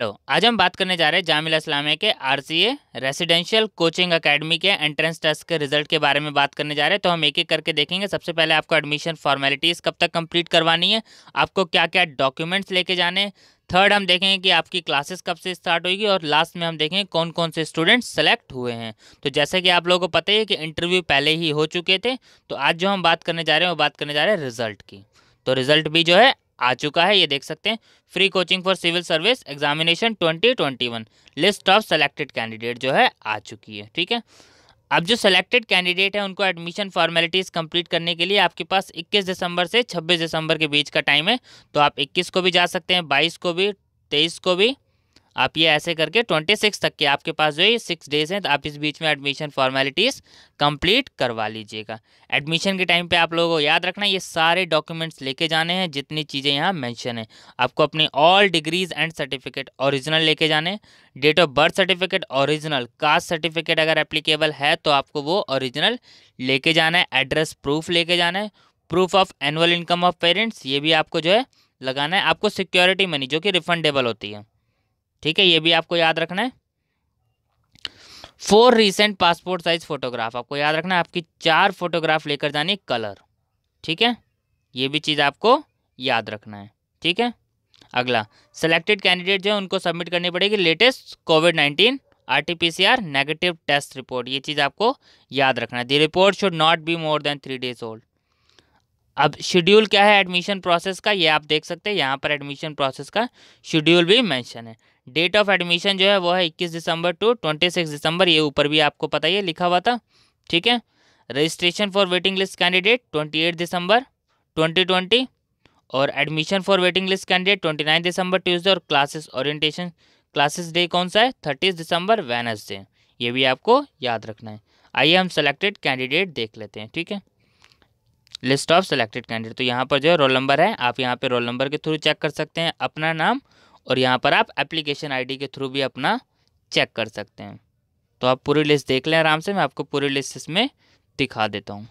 तो आज हम बात करने जा रहे हैं जामिल इस्लामिया के आरसीए रेसिडेंशियल कोचिंग एकेडमी के एंट्रेंस टेस्ट के रिजल्ट के बारे में बात करने जा रहे हैं तो हम एक एक करके देखेंगे सबसे पहले आपको एडमिशन फॉर्मेलिटीज़ कब तक कंप्लीट करवानी है आपको क्या क्या डॉक्यूमेंट्स लेके जाने थर्ड हम देखेंगे कि आपकी क्लासेस कब से स्टार्ट होगी और लास्ट में हम देखेंगे कौन कौन से स्टूडेंट सेलेक्ट हुए हैं तो जैसे कि आप लोगों को पता ही है कि इंटरव्यू पहले ही हो चुके थे तो आज जो हम बात करने जा रहे हैं वो बात करने जा रहे हैं रिजल्ट की तो रिजल्ट भी जो है आ चुका है ये देख सकते हैं free coaching for civil service examination 2021 list of selected candidate जो है आ चुकी है ठीक है अब जो सेलेक्टेड कैंडिडेट है उनको एडमिशन फॉर्मेलिटीज़ कंप्लीट करने के लिए आपके पास 21 दिसंबर से 26 दिसंबर के बीच का टाइम है तो आप 21 को भी जा सकते हैं 22 को भी 23 को भी आप ये ऐसे करके ट्वेंटी सिक्स तक के आपके पास जो ये सिक्स डेज हैं तो आप इस बीच में एडमिशन फॉर्मेलिटीज़ कंप्लीट करवा लीजिएगा एडमिशन के टाइम पे आप लोगों को याद रखना ये सारे डॉक्यूमेंट्स लेके जाने हैं जितनी चीज़ें यहाँ मेंशन है आपको अपनी all degrees and certificate original लेके जाने date of birth certificate original caste certificate अगर एप्लीकेबल है तो आपको वो ओरिजिनल लेके जाना है एड्रेस प्रूफ लेके जाना है proof of annual income of parents ये भी आपको जो है लगाना है आपको सिक्योरिटी मनी जो कि रिफंडेबल होती है ठीक है ये भी आपको याद रखना है four recent passport size photograph आपको याद रखना है आपकी चार फोटोग्राफ लेकर जानी कलर ठीक है ये भी चीज़ आपको याद रखना है ठीक है अगला सेलेक्टेड कैंडिडेट जो है उनको सबमिट करनी पड़ेगी latest covid nineteen or negative test report ये चीज़ आपको याद रखना है the report should not be more than three days old अब शेड्यूल क्या है एडमिशन प्रोसेस का ये आप देख सकते हैं यहाँ पर एडमिशन प्रोसेस का शेड्यूल भी मेंशन है डेट ऑफ एडमिशन जो है वो है इक्कीस दिसंबर टू ट्वेंटी सिक्स दिसंबर ये ऊपर भी आपको पता ही है लिखा हुआ था ठीक है registration for waiting list candidate twenty eight December twenty twenty और admission for waiting list candidate twenty nine December Tuesday और क्लासेस ओरिएंटेशन क्लासेस डे कौन सा है थर्टीज दिसंबर वेनसडे ये भी आपको याद रखना है आइए हम सेलेक्टेड कैंडिडेट देख लेते हैं ठीक है लिस्ट ऑफ सेलेक्टेड कैंडिडेट तो यहाँ पर जो है रोल नंबर है आप यहाँ पर रोल नंबर के थ्रू चेक कर सकते हैं अपना नाम और यहाँ पर आप एप्लीकेशन आईडी के थ्रू भी अपना चेक कर सकते हैं तो आप पूरी लिस्ट देख लें आराम से मैं आपको पूरी लिस्ट इसमें दिखा देता हूँ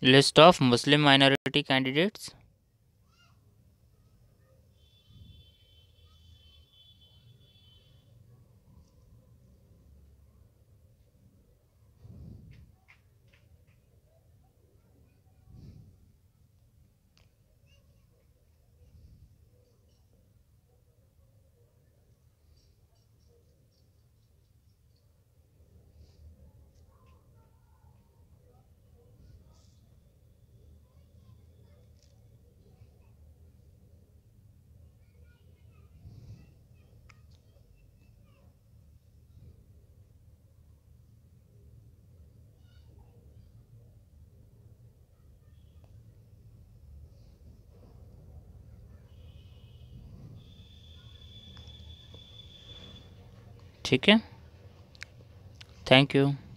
List of Muslim minority candidates ठीक है थैंक यू